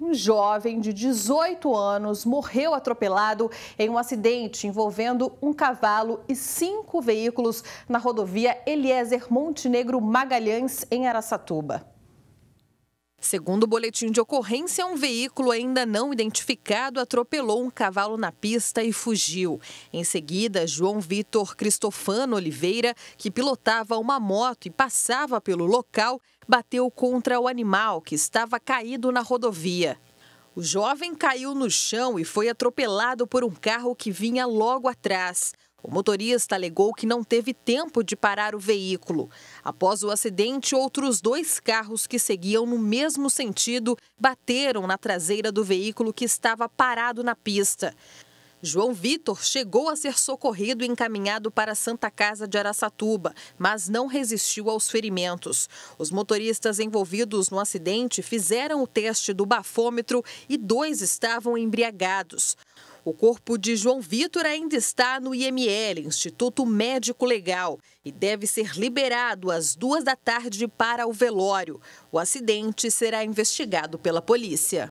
Um jovem de 18 anos morreu atropelado em um acidente envolvendo um cavalo e cinco veículos na rodovia Eliezer Montenegro Magalhães, em Araçatuba. Segundo o boletim de ocorrência, um veículo ainda não identificado atropelou um cavalo na pista e fugiu. Em seguida, João Vitor Cristofano Oliveira, que pilotava uma moto e passava pelo local, bateu contra o animal que estava caído na rodovia. O jovem caiu no chão e foi atropelado por um carro que vinha logo atrás. O motorista alegou que não teve tempo de parar o veículo. Após o acidente, outros dois carros que seguiam no mesmo sentido bateram na traseira do veículo que estava parado na pista. João Vitor chegou a ser socorrido e encaminhado para a Santa Casa de Araçatuba, mas não resistiu aos ferimentos. Os motoristas envolvidos no acidente fizeram o teste do bafômetro e dois estavam embriagados. O corpo de João Vitor ainda está no IML, Instituto Médico Legal, e deve ser liberado às duas da tarde para o velório. O acidente será investigado pela polícia.